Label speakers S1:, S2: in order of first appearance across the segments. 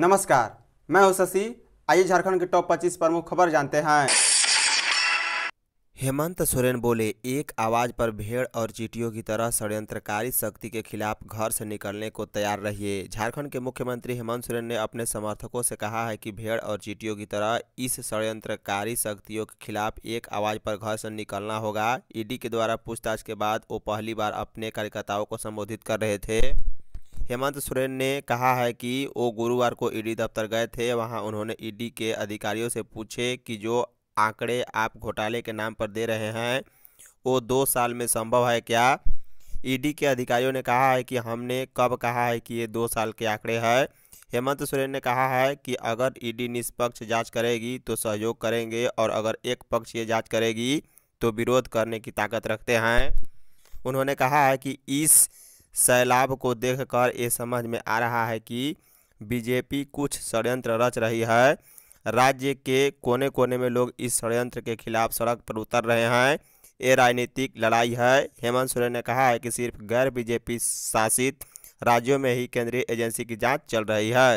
S1: नमस्कार मैं हूं शशि आइए झारखंड के टॉप 25 प्रमुख खबर जानते हैं हेमंत सोरेन बोले एक आवाज पर भेड़ और चीटियों की तरह षड्यंत्रकारी शक्ति के खिलाफ घर से निकलने को तैयार रहिए झारखंड के मुख्यमंत्री हेमंत सोरेन ने अपने समर्थकों से कहा है कि भेड़ और चीटियों की तरह इस षड्यंत्रकारी शक्तियों के खिलाफ एक आवाज पर घर से निकलना होगा ईडी के द्वारा पूछताछ के बाद वो पहली बार अपने कार्यकर्ताओं को संबोधित कर रहे थे हेमंत सोरेन ने कहा है कि वो गुरुवार को ईडी दफ्तर गए थे वहां उन्होंने ईडी के अधिकारियों से पूछे कि जो आंकड़े आप घोटाले के नाम पर दे रहे हैं वो दो साल में संभव है क्या ईडी के अधिकारियों ने कहा है कि हमने कब कहा है कि ये दो साल के आंकड़े हैं हेमंत सोरेन ने कहा है कि अगर ईडी निष्पक्ष जांच करेगी तो सहयोग करेंगे और अगर एक पक्ष ये जांच करेगी तो विरोध करने की ताकत रखते हैं उन्होंने कहा है कि इस सैलाब को देखकर ये समझ में आ रहा है कि बीजेपी कुछ षड्यंत्र रच रही है राज्य के कोने कोने में लोग इस षड्यंत्र के खिलाफ सड़क पर उतर रहे हैं ये राजनीतिक लड़ाई है हेमंत सोरेन ने कहा है कि सिर्फ गैर बीजेपी शासित राज्यों में ही केंद्रीय एजेंसी की जांच चल रही है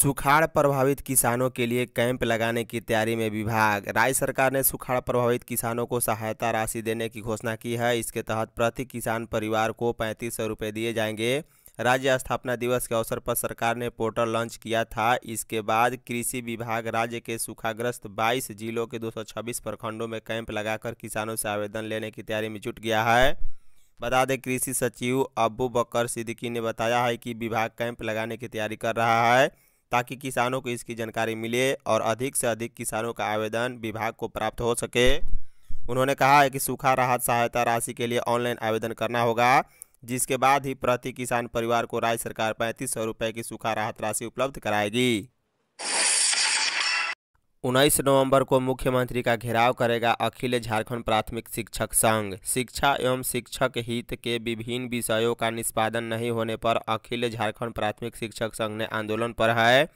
S1: सुखाड़ प्रभावित किसानों के लिए कैंप लगाने की तैयारी में विभाग राज्य सरकार ने सुखाड़ प्रभावित किसानों को सहायता राशि देने की घोषणा की है इसके तहत प्रति किसान परिवार को पैंतीस सौ रुपये दिए जाएंगे राज्य स्थापना दिवस के अवसर पर सरकार ने पोर्टल लॉन्च किया था इसके बाद कृषि विभाग राज्य के सूखाग्रस्त 22 जिलों के 226 प्रखंडों में कैंप लगाकर किसानों से आवेदन लेने की तैयारी में जुट गया है बता दें कृषि सचिव अबू बकर सिद्दीकी ने बताया है कि विभाग कैंप लगाने की तैयारी कर रहा है ताकि किसानों को इसकी जानकारी मिले और अधिक से अधिक किसानों का आवेदन विभाग को प्राप्त हो सके उन्होंने कहा है कि सूखा राहत सहायता राशि के लिए ऑनलाइन आवेदन करना होगा जिसके बाद ही प्रति किसान परिवार को राज्य सरकार पैंतीस सौ रुपये की सूखा राहत राशि उपलब्ध कराएगी उन्नीस नवंबर को मुख्यमंत्री का घेराव करेगा अखिल झारखंड प्राथमिक शिक्षक संघ शिक्षा एवं शिक्षक हित के विभिन्न विषयों का निष्पादन नहीं होने पर अखिल झारखंड प्राथमिक शिक्षक संघ ने आंदोलन पर है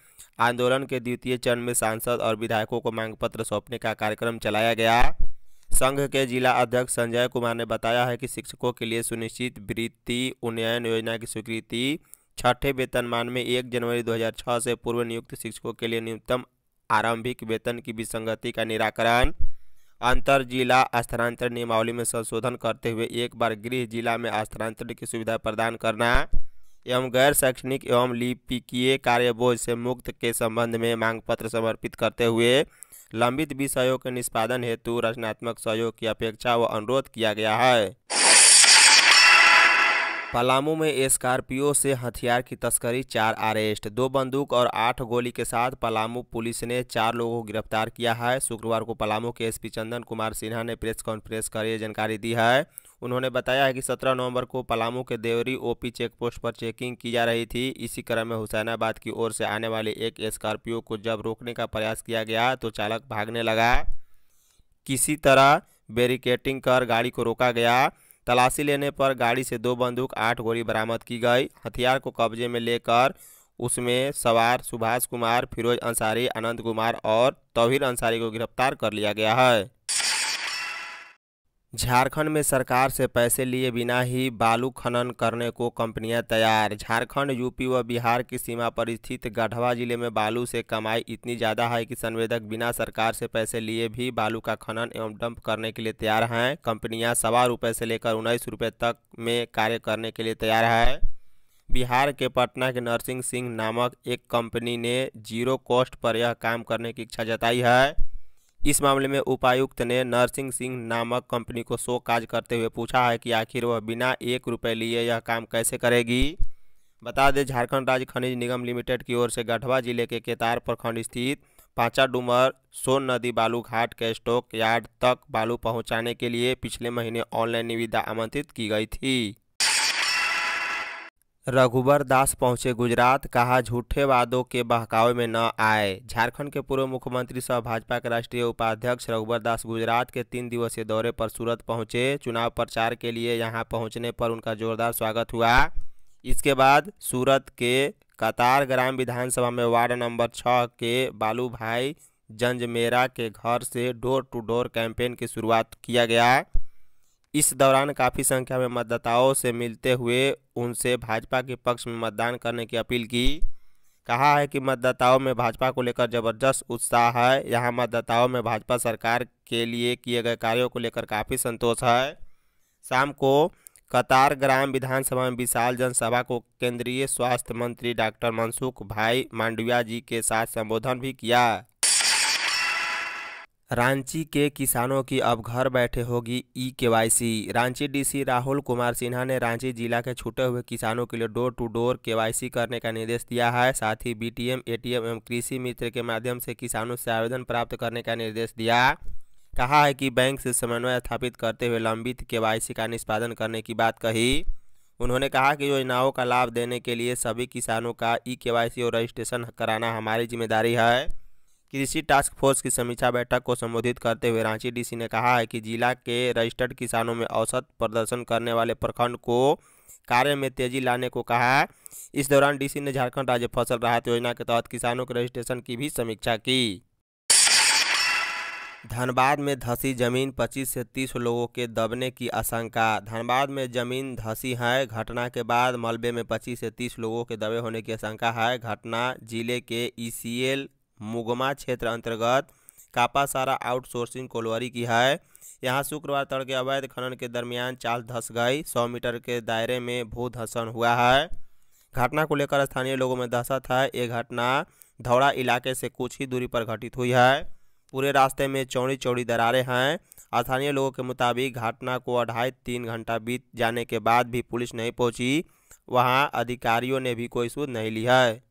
S1: आंदोलन के द्वितीय चरण में सांसद और विधायकों को मांग पत्र सौंपने का कार्यक्रम चलाया गया संघ के जिला अध्यक्ष संजय कुमार ने बताया है कि शिक्षकों के लिए सुनिश्चित वृत्ति उन्नयन योजना की स्वीकृति छठे वेतनमान में एक जनवरी 2006 से पूर्व नियुक्त शिक्षकों के लिए न्यूनतम आरंभिक वेतन की विसंगति का निराकरण अंतर जिला स्थानांतरण नियमावली में संशोधन करते हुए एक बार गृह जिला में स्थानांतरण की सुविधा प्रदान करना एवं गैर शैक्षणिक एवं लिपिकीय कार्यबोझ से मुक्त के संबंध में मांग पत्र समर्पित करते हुए लंबित विषयों के निष्पादन हेतु रचनात्मक सहयोग की अपेक्षा व अनुरोध किया गया है पलामू में स्कॉर्पियो से हथियार की तस्करी चार अरेस्ट दो बंदूक और आठ गोली के साथ पलामू पुलिस ने चार लोगों को गिरफ्तार किया है शुक्रवार को पलामू के एसपी चंदन कुमार सिन्हा ने प्रेस कॉन्फ्रेंस कर यह जानकारी दी है उन्होंने बताया है कि 17 नवंबर को पलामू के देवरी ओपी चेक पोस्ट पर चेकिंग की जा रही थी इसी क्रम में हुसैनाबाद की ओर से आने वाले एक स्कॉर्पियो को जब रोकने का प्रयास किया गया तो चालक भागने लगा किसी तरह बैरिकेटिंग कर गाड़ी को रोका गया तलाशी लेने पर गाड़ी से दो बंदूक आठ गोली बरामद की गई हथियार को कब्जे में लेकर उसमें सवार सुभाष कुमार फिरोज अंसारी अनंत कुमार और तौहीर अंसारी को गिरफ्तार कर लिया गया है झारखंड में सरकार से पैसे लिए बिना ही बालू खनन करने को कंपनियां तैयार झारखंड यूपी व बिहार की सीमा पर स्थित गढ़वा जिले में बालू से कमाई इतनी ज़्यादा है कि संवेदक बिना सरकार से पैसे लिए भी बालू का खनन एवं डंप करने के लिए तैयार हैं कंपनियां सवा रुपये से लेकर उन्नीस रुपये तक में कार्य करने के लिए तैयार है बिहार के पटना के नरसिंह सिंह नामक एक कंपनी ने जीरो कॉस्ट पर यह काम करने की इच्छा जताई है इस मामले में उपायुक्त ने नरसिंह सिंह नामक कंपनी को शो काज करते हुए पूछा है कि आखिर वह बिना एक रुपये लिए यह काम कैसे करेगी बता दें झारखंड राज्य खनिज निगम लिमिटेड की ओर से गढ़वा जिले के केतार प्रखंड स्थित पाँचा डूमर सोन नदी बालू घाट के स्टॉक यार्ड तक बालू पहुंचाने के लिए पिछले महीने ऑनलाइन निविदा आमंत्रित की गई थी रघुबर दास पहुंचे गुजरात कहा झूठे वादों के बहकावे में न आए झारखंड के पूर्व मुख्यमंत्री सह भाजपा के राष्ट्रीय उपाध्यक्ष रघुबर दास गुजरात के तीन दिवसीय दौरे पर सूरत पहुंचे चुनाव प्रचार के लिए यहां पहुंचने पर उनका जोरदार स्वागत हुआ इसके बाद सूरत के कतार ग्राम विधानसभा में वार्ड नंबर छः के बालू भाई जंजमेरा के घर से डोर टू डोर कैंपेन की शुरुआत किया गया इस दौरान काफ़ी संख्या में मतदाताओं से मिलते हुए उनसे भाजपा के पक्ष में मतदान करने की अपील की कहा है कि मतदाताओं में भाजपा को लेकर जबरदस्त उत्साह है यहाँ मतदाताओं में भाजपा सरकार के लिए किए गए कार्यों को लेकर काफ़ी संतोष है शाम को कतार ग्राम विधानसभा में विशाल जनसभा को केंद्रीय स्वास्थ्य मंत्री डॉक्टर मनसुख भाई मांडविया जी के साथ संबोधन भी किया रांची के किसानों की अब घर बैठे होगी ई के रांची डीसी राहुल कुमार सिन्हा ने रांची जिला के छूटे हुए किसानों के लिए डोर टू डोर के करने का निर्देश दिया है साथ ही बीटीएम एटीएम एवं कृषि मित्र के माध्यम से किसानों से आवेदन प्राप्त करने का निर्देश दिया कहा है कि बैंक से समन्वय स्थापित करते हुए लंबित के का निष्पादन करने की बात कही उन्होंने कहा कि योजनाओं का लाभ देने के लिए सभी किसानों का ई केवाईसी और रजिस्ट्रेशन कराना हमारी जिम्मेदारी है कृषि टास्क फोर्स की समीक्षा बैठक को संबोधित करते हुए रांची डीसी ने कहा है कि जिला के रजिस्टर्ड किसानों में औसत प्रदर्शन करने वाले प्रखंड को कार्य में तेजी लाने को कहा है इस दौरान डीसी ने झारखंड राज्य फसल राहत योजना के तहत किसानों के रजिस्ट्रेशन की भी समीक्षा की धनबाद में धसी जमीन 25 से 30 लोगों के दबने की आशंका धनबाद में जमीन धसी है घटना के बाद मलबे में 25 से 30 लोगों के दबे होने की आशंका है घटना जिले के ईसीएल मुगमा क्षेत्र अंतर्गत कापासारा आउटसोर्सिंग कोलवरी की है यहाँ शुक्रवार तड़के अवैध खनन के दरमियान चाल धस गई सौ मीटर के दायरे में भू धसन हुआ है घटना को लेकर स्थानीय लोगों में दहशत है ये घटना धौड़ा इलाके से कुछ ही दूरी पर घटित हुई है पूरे रास्ते में चौड़ी चौड़ी दरारें हैं स्थानीय लोगों के मुताबिक घटना को अढ़ाई तीन घंटा बीत जाने के बाद भी पुलिस नहीं पहुंची वहां अधिकारियों ने भी कोई सूद नहीं ली है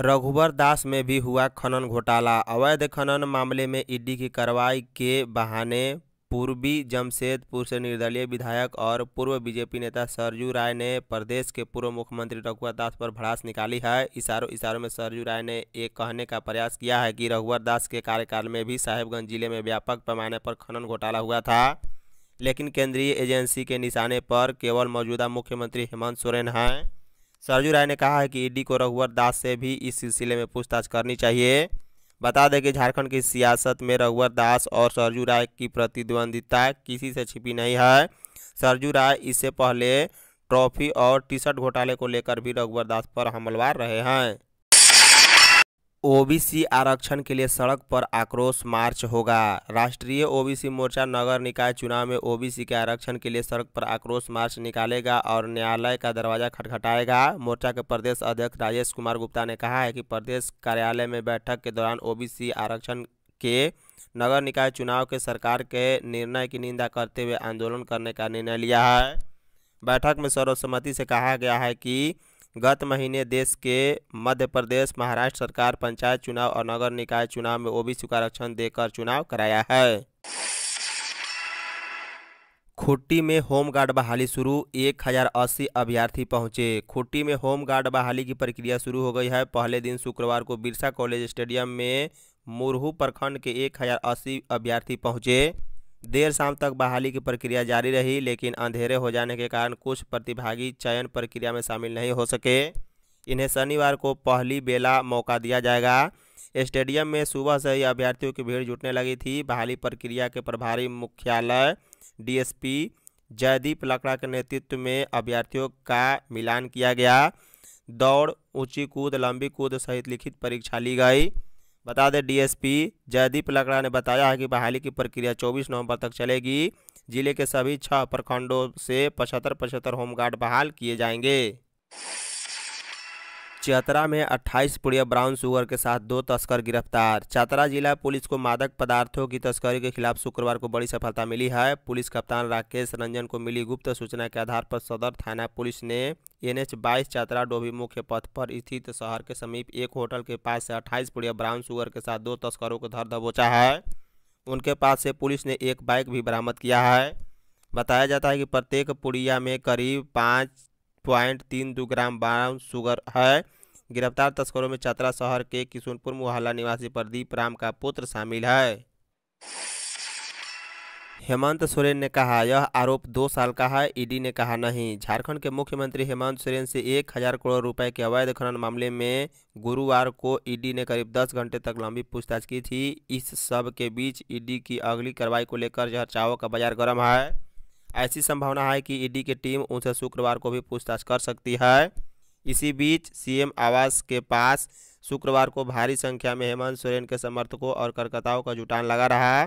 S1: रघुवर दास में भी हुआ खनन घोटाला अवैध खनन मामले में ईडी की कार्रवाई के बहाने पूर्वी जमशेदपुर से निर्दलीय विधायक और पूर्व बीजेपी नेता सरजू राय ने प्रदेश के पूर्व मुख्यमंत्री रघुवर दास पर भड़ास निकाली है इशारों इशारों में सरजू राय ने एक कहने का प्रयास किया है कि रघुवर दास के कार्यकाल में भी साहेबगंज जिले में व्यापक पैमाने पर खनन घोटाला हुआ था लेकिन केंद्रीय एजेंसी के निशाने पर केवल मौजूदा मुख्यमंत्री हेमंत सोरेन हैं सरजू राय ने कहा है कि ईडी को रघुवर दास से भी इस सिलसिले में पूछताछ करनी चाहिए बता दें कि झारखंड की सियासत में रघुवर दास और सरजू राय की प्रतिद्वंदिता किसी से छिपी नहीं है सरजू राय इससे पहले ट्रॉफी और टी शर्ट घोटाले को लेकर भी रघुवर दास पर हमलवार रहे हैं ओबीसी आरक्षण के लिए सड़क पर आक्रोश मार्च होगा राष्ट्रीय ओबीसी मोर्चा नगर निकाय चुनाव में ओबीसी के आरक्षण के लिए सड़क पर आक्रोश मार्च निकालेगा और न्यायालय का दरवाजा खटखटाएगा मोर्चा के प्रदेश अध्यक्ष राजेश कुमार गुप्ता ने कहा है कि प्रदेश कार्यालय में बैठक के दौरान ओबीसी आरक्षण के नगर निकाय चुनाव के सरकार के निर्णय की निंदा करते हुए आंदोलन करने का निर्णय लिया है बैठक में सर्वसम्मति से कहा गया है कि गत महीने देश के मध्य प्रदेश महाराष्ट्र सरकार पंचायत चुनाव और नगर निकाय चुनाव में ओबीसी का आरक्षण देकर चुनाव कराया है खुट्टी में होम गार्ड बहाली शुरू एक हजार अस्सी अभ्यर्थी पहुंचे खुट्टी में होम गार्ड बहाली की प्रक्रिया शुरू हो गई है पहले दिन शुक्रवार को बिरसा कॉलेज स्टेडियम में मुरहू प्रखंड के एक हजार अस्सी अभ्यर्थी पहुंचे देर शाम तक बहाली की प्रक्रिया जारी रही लेकिन अंधेरे हो जाने के कारण कुछ प्रतिभागी चयन प्रक्रिया में शामिल नहीं हो सके इन्हें शनिवार को पहली बेला मौका दिया जाएगा स्टेडियम में सुबह से ही अभ्यर्थियों की भीड़ जुटने लगी थी बहाली प्रक्रिया के प्रभारी मुख्यालय डीएसपी जयदीप लकड़ा के नेतृत्व में अभ्यर्थियों का मिलान किया गया दौड़ ऊंची कूद लंबी कूद सहित लिखित परीक्षा ली गई बता दें डीएसपी जयदीप लकड़ा ने बताया है कि बहाली की प्रक्रिया 24 नवंबर तक चलेगी जिले के सभी छह प्रखंडों से पचहत्तर पचहत्तर होमगार्ड बहाल किए जाएंगे चतरा में 28 पुड़िया ब्राउन शुगर के साथ दो तस्कर गिरफ्तार चतरा जिला पुलिस को मादक पदार्थों की तस्करी के खिलाफ शुक्रवार को बड़ी सफलता मिली है पुलिस कप्तान राकेश रंजन को मिली गुप्त सूचना के आधार पर सदर थाना पुलिस ने एन एच बाईस चतरा डोभी मुख्य पथ पर स्थित शहर के समीप एक होटल के पास से अट्ठाईस पुड़िया ब्राउन शुगर के साथ दो तस्करों को धर दबोचा है उनके पास से पुलिस ने एक बाइक भी बरामद किया है बताया जाता है कि प्रत्येक पुड़िया में करीब पाँच पॉइंट तीन दो ग्राम ब्राउन शुगर है गिरफ्तार तस्करों में चतरा शहर के किशुनपुर मोहल्ला निवासी प्रदीप राम का पुत्र शामिल है हेमंत सोरेन ने कहा यह आरोप दो साल का है ईडी ने कहा नहीं झारखंड के मुख्यमंत्री हेमंत सोरेन से एक हजार करोड़ रुपए के अवैध खनन मामले में गुरुवार को ईडी ने करीब दस घंटे तक लंबी पूछताछ की थी इस सब के बीच ईडी की अगली कार्रवाई को लेकर जहर चावों का बाजार गर्म है ऐसी संभावना है कि ईडी की टीम उनसे शुक्रवार को भी पूछताछ कर सकती है इसी बीच सीएम आवास के पास शुक्रवार को भारी संख्या में हेमंत सोरेन के समर्थकों और करकताओं का जुटान लगा रहा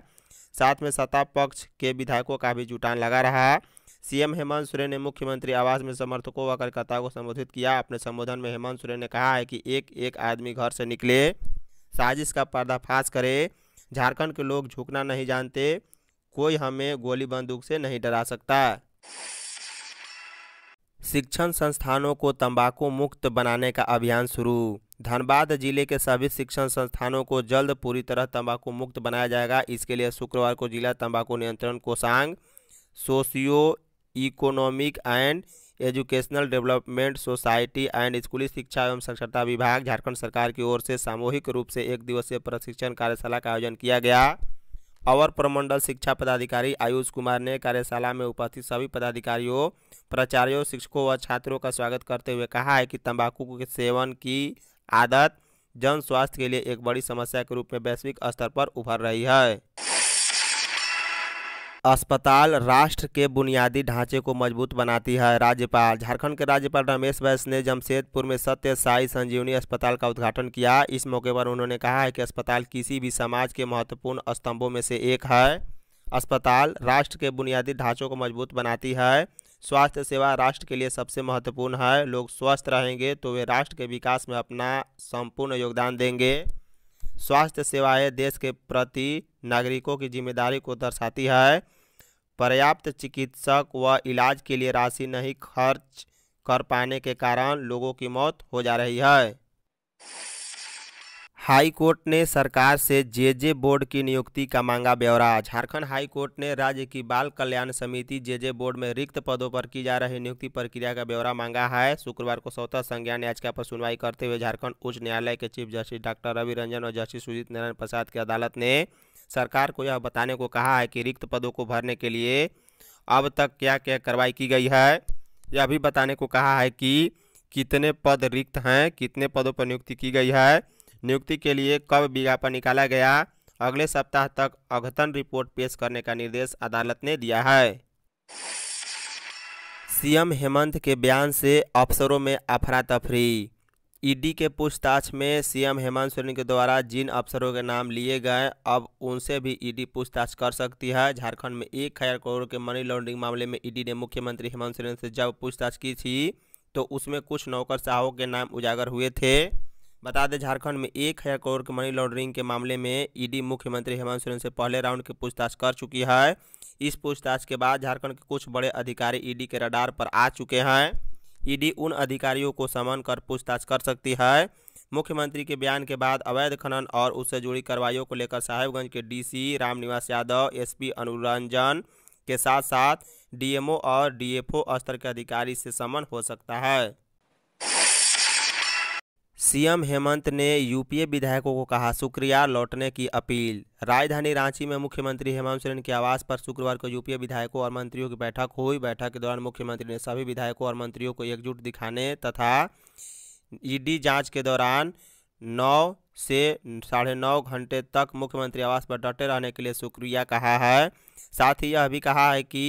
S1: साथ में सत्ता पक्ष के विधायकों का भी जुटान लगा रहा सीएम हेमंत सोरेन ने मुख्यमंत्री आवास में समर्थकों व कार्यकर्ताओं को संबोधित किया अपने संबोधन में हेमंत सोरेन ने कहा है कि एक एक आदमी घर से निकले साजिश का पर्दाफाश करे झारखंड के लोग झुकना नहीं जानते कोई हमें गोली बंदूक से नहीं डरा सकता शिक्षण संस्थानों को तंबाकू मुक्त बनाने का अभियान शुरू धनबाद जिले के सभी शिक्षण संस्थानों को जल्द पूरी तरह तंबाकू मुक्त बनाया जाएगा इसके लिए शुक्रवार को जिला तंबाकू नियंत्रण कोषांग socio economic and educational development society and स्कूली शिक्षा एवं साक्षरता विभाग झारखंड सरकार की ओर से सामूहिक रूप से एक दिवसीय प्रशिक्षण कार्यशाला का आयोजन किया गया अवर प्रमंडल शिक्षा पदाधिकारी आयुष कुमार ने कार्यशाला में उपस्थित सभी पदाधिकारियों प्राचार्यों शिक्षकों व छात्रों का स्वागत करते हुए कहा है कि तंबाकू के सेवन की आदत जन स्वास्थ्य के लिए एक बड़ी समस्या के रूप में वैश्विक स्तर पर उभर रही है अस्पताल राष्ट्र के बुनियादी ढांचे को मजबूत बनाती है राज्यपाल झारखंड के राज्यपाल रमेश बैस ने जमशेदपुर में सत्य साई संजीवनी अस्पताल का उद्घाटन किया इस मौके पर उन्होंने कहा है कि अस्पताल किसी भी समाज के महत्वपूर्ण स्तंभों में से एक है अस्पताल राष्ट्र के बुनियादी ढांचों को मजबूत बनाती है स्वास्थ्य सेवा राष्ट्र के लिए सबसे महत्वपूर्ण है लोग स्वस्थ रहेंगे तो वे राष्ट्र के विकास में अपना संपूर्ण योगदान देंगे स्वास्थ्य सेवाएं देश के प्रति नागरिकों की जिम्मेदारी को दर्शाती है पर्याप्त चिकित्सक व इलाज के लिए राशि नहीं खर्च कर पाने के कारण लोगों की मौत हो जा रही है हाई कोर्ट ने सरकार से जे जे बोर्ड की नियुक्ति का मांगा ब्यौरा झारखंड हाई कोर्ट ने राज्य की बाल कल्याण समिति जे जे बोर्ड में रिक्त पदों पर की जा रही नियुक्ति प्रक्रिया का ब्यौरा मांगा है शुक्रवार को स्वतः संज्ञान याचिका पर सुनवाई करते हुए झारखंड उच्च न्यायालय के chief justice doctor Ravi Ranjan और जस्टिस सुजीत नारायण प्रसाद की अदालत ने सरकार को यह बताने को कहा है कि रिक्त पदों को भरने के लिए अब तक क्या क्या कार्रवाई की गई है यह भी बताने को कहा है कि कितने पद रिक्त हैं कितने पदों पर नियुक्ति की गई है नियुक्ति के लिए कब विज्ञापन निकाला गया अगले सप्ताह तक अघतन रिपोर्ट पेश करने का निर्देश अदालत ने दिया है सीएम हेमंत के बयान से अफसरों में अफरा तफरी ईडी के पूछताछ में सीएम हेमंत सोरेन के द्वारा जिन अफसरों के नाम लिए गए अब उनसे भी ईडी पूछताछ कर सकती है झारखंड में एक हज़ार करोड़ के मनी लॉन्ड्रिंग मामले में ईडी ने मुख्यमंत्री हेमंत सोरेन से जब पूछताछ की थी तो उसमें कुछ नौकर साहों के नाम उजागर हुए थे बता दें झारखंड में एक हज़ार करोड़ के मनी लॉन्ड्रिंग के मामले में ईडी e मुख्यमंत्री हेमंत सोरेन से पहले राउंड की पूछताछ कर चुकी है इस पूछताछ के बाद झारखंड के कुछ बड़े अधिकारी ईडी e के रडार पर आ चुके हैं ईडी e उन अधिकारियों को समन कर पूछताछ कर सकती है मुख्यमंत्री के बयान के बाद अवैध खनन और उससे जुड़ी कार्रवाइयों को लेकर साहेबगंज के डीसी रामनिवास यादव एसपी अनुरंजन के साथ साथ डीएमओ और डीएफओ स्तर के अधिकारी से समन हो सकता है सीएम हेमंत ने यूपीए विधायकों को कहा शुक्रिया लौटने की अपील राजधानी रांची में मुख्यमंत्री हेमंत सोरेन के आवास पर शुक्रवार को यूपीए विधायकों और मंत्रियों की बैठक हुई बैठक के दौरान मुख्यमंत्री ने सभी विधायकों और मंत्रियों को एकजुट दिखाने तथा ईडी जांच के दौरान नौ से साढ़े नौ घंटे तक मुख्यमंत्री आवास पर डटे रहने के लिए शुक्रिया कहा है साथ ही यह भी कहा है कि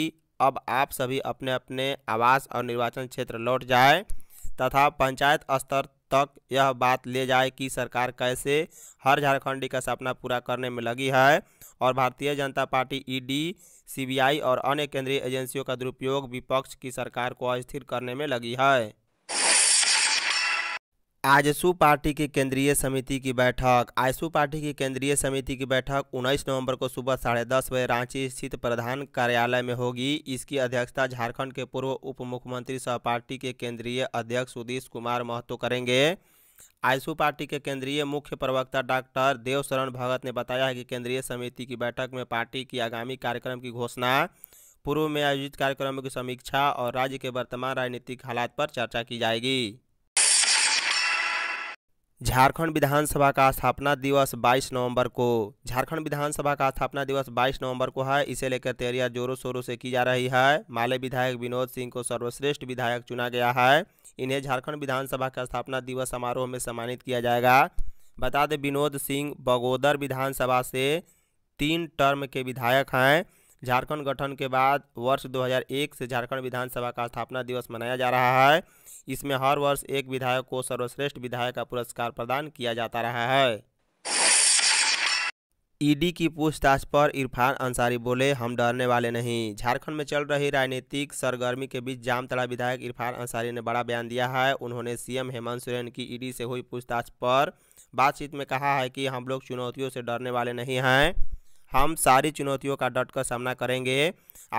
S1: अब आप सभी अपने अपने आवास और निर्वाचन क्षेत्र लौट जाए तथा पंचायत स्तर तक यह बात ले जाए कि सरकार कैसे हर झारखंडी का सपना पूरा करने में लगी है और भारतीय जनता पार्टी ईडी सीबीआई और अन्य केंद्रीय एजेंसियों का दुरुपयोग विपक्ष की सरकार को अस्थिर करने में लगी है आजसू पार्टी की केंद्रीय समिति की बैठक आयसू पार्टी की केंद्रीय समिति की बैठक 19 नवंबर को सुबह साढ़े दस बजे रांची स्थित प्रधान कार्यालय में होगी इसकी अध्यक्षता झारखंड के पूर्व उप मुख्यमंत्री सह पार्टी के केंद्रीय अध्यक्ष सुदीश कुमार महतो करेंगे आयसू पार्टी के केंद्रीय मुख्य प्रवक्ता डॉक्टर देवशरण भगत ने बताया है कि केंद्रीय समिति की बैठक में पार्टी की आगामी कार्यक्रम की घोषणा पूर्व में आयोजित कार्यक्रमों की समीक्षा और राज्य के वर्तमान राजनीतिक हालात पर चर्चा की जाएगी झारखंड विधानसभा का स्थापना दिवस 22 नवंबर को झारखंड विधानसभा का स्थापना दिवस 22 नवंबर को है इसे लेकर तैयारियां जोरों शोरों से की जा रही है माले विधायक विनोद सिंह को सर्वश्रेष्ठ विधायक चुना गया है इन्हें झारखंड विधानसभा का स्थापना दिवस समारोह में सम्मानित किया जाएगा बता दें विनोद सिंह बगोदर विधानसभा से तीन टर्म के विधायक हैं झारखंड गठन के बाद वर्ष 2001 से झारखंड विधानसभा का स्थापना दिवस मनाया जा रहा है इसमें हर वर्ष एक विधायक को सर्वश्रेष्ठ विधायक का पुरस्कार प्रदान किया जाता रहा है ईडी की पूछताछ पर इरफान अंसारी बोले हम डरने वाले नहीं झारखंड में चल रही राजनीतिक सरगर्मी के बीच जामतला विधायक इरफान अंसारी ने बड़ा बयान दिया है उन्होंने सीएम हेमंत सोरेन की ईडी से हुई पूछताछ पर बातचीत में कहा है कि हम लोग चुनौतियों से डरने वाले नहीं हैं हम सारी चुनौतियों का डट कर सामना करेंगे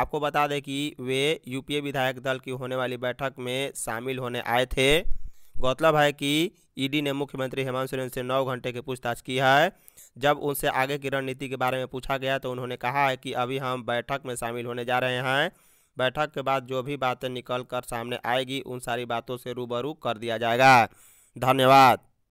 S1: आपको बता दें कि वे यूपीए विधायक दल की होने वाली बैठक में शामिल होने आए थे गौरतलब है कि ईडी ने मुख्यमंत्री हेमंत सोरेन से नौ घंटे की पूछताछ की है जब उनसे आगे की रणनीति के बारे में पूछा गया तो उन्होंने कहा है कि अभी हम बैठक में शामिल होने जा रहे हैं बैठक के बाद जो भी बातें निकल कर सामने आएगी उन सारी बातों से रूबरू कर दिया जाएगा धन्यवाद